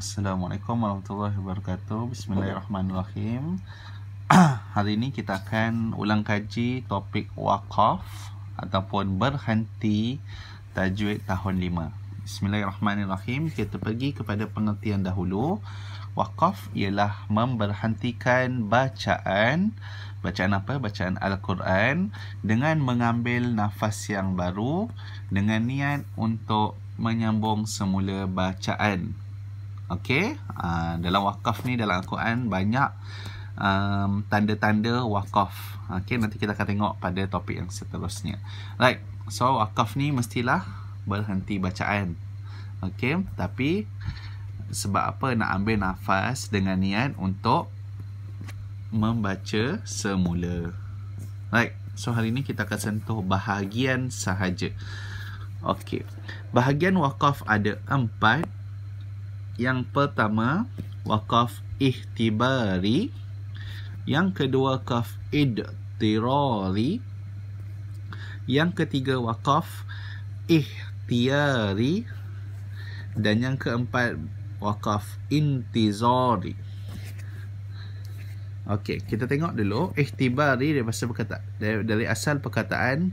Assalamualaikum warahmatullahi wabarakatuh Bismillahirrahmanirrahim Hari ini kita akan ulang kaji topik wakaf Ataupun berhenti tajwid tahun 5 Bismillahirrahmanirrahim Kita pergi kepada pengertian dahulu Wakaf ialah memberhentikan bacaan Bacaan apa? Bacaan Al-Quran Dengan mengambil nafas yang baru Dengan niat untuk menyambung semula bacaan Okey, uh, dalam wakaf ni dalam Al-Quran banyak um, tanda-tanda wakaf. Okey, nanti kita akan tengok pada topik yang seterusnya. Right. So wakaf ni mestilah berhenti bacaan. Okey, tapi sebab apa nak ambil nafas dengan niat untuk membaca semula. Right. So hari ni kita akan sentuh bahagian sahaja. Okey. Bahagian wakaf ada empat. Yang pertama Wakaf Ihtibari, Yang kedua Wakaf idtirari Yang ketiga Wakaf Ihtiyari, Dan yang keempat Wakaf intizari Okey, kita tengok dulu Ihtibari dari bahasa perkataan dari, dari asal perkataan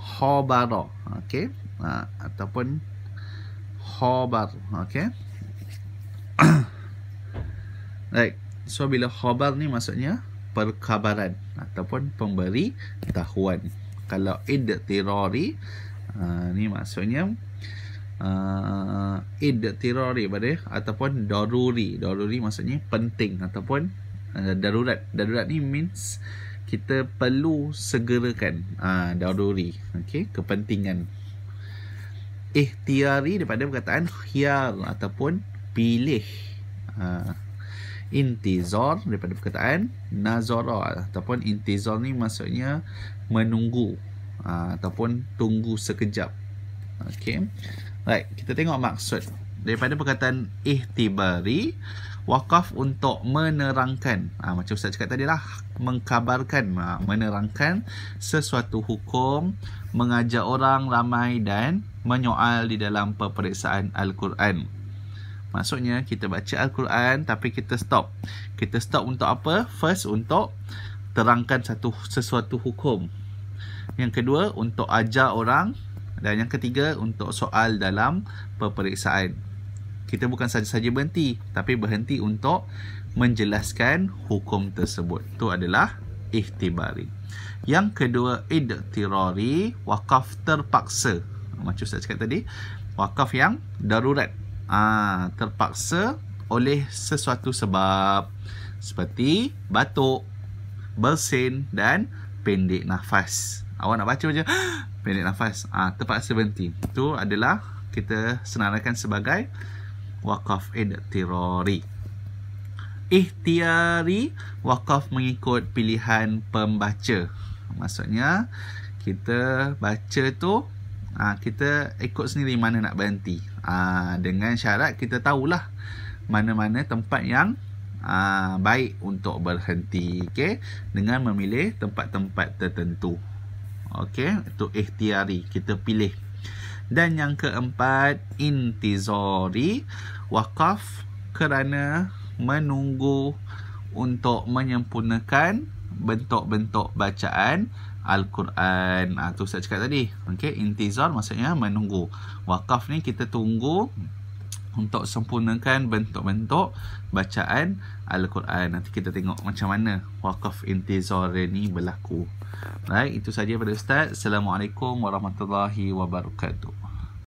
khabara okey ha, ataupun khabar okey Right. So bila khabar ni maksudnya perkabaran ataupun pemberi tahuan. Kalau idtirari uh, ni maksudnya uh, idtirari pada ataupun daruri. Daruri maksudnya penting ataupun uh, darurat. Darurat ni means kita perlu segerakan uh, daruri. Okay. Kepentingan. Ikhtiari daripada perkataan khiar ataupun pilih. Uh, intizar daripada perkataan nazara ataupun intizar ni maksudnya menunggu ah, ataupun tunggu sekejap. Okey. Baik, kita tengok maksud daripada perkataan ihtibari wakaf untuk menerangkan ha, macam Ustaz cakap tadi lah mengkabarkan, ha, menerangkan sesuatu hukum mengajar orang ramai dan menyoal di dalam peperiksaan Al-Quran Maksudnya kita baca Al-Quran tapi kita stop. Kita stop untuk apa? First untuk terangkan satu sesuatu hukum. Yang kedua untuk ajar orang dan yang ketiga untuk soal dalam peperiksaan. Kita bukan saja-saja berhenti tapi berhenti untuk menjelaskan hukum tersebut. Itu adalah ikhtibari. Yang kedua idtirari wakaf terpaksa. Macam saya cakap tadi, wakaf yang darurat. Ah, terpaksa oleh sesuatu sebab seperti batuk, bersin dan pendek nafas. Awak nak baca je ah! pendek nafas. Ah, terpaksa berhenti. Itu adalah kita senaraikan sebagai wakaf edtirori. Ihtiari wakaf mengikut pilihan pembaca. Maksudnya kita baca tu ah, kita ikut sendiri mana nak berhenti aa, ah, Dengan syarat kita tahulah Mana-mana tempat yang aa, ah, Baik untuk berhenti okay? Dengan memilih tempat-tempat tertentu okay? Itu ikhtiari kita pilih Dan yang keempat Intizori Wakaf kerana menunggu Untuk menyempurnakan Bentuk-bentuk bacaan Al-Quran ha, tu saya cakap tadi okay, Intizar maksudnya menunggu Wakaf ni kita tunggu Untuk sempurnakan bentuk-bentuk Bacaan Al-Quran Nanti kita tengok macam mana Wakaf intizar ni berlaku Right, itu saja pada Ustaz Assalamualaikum warahmatullahi wabarakatuh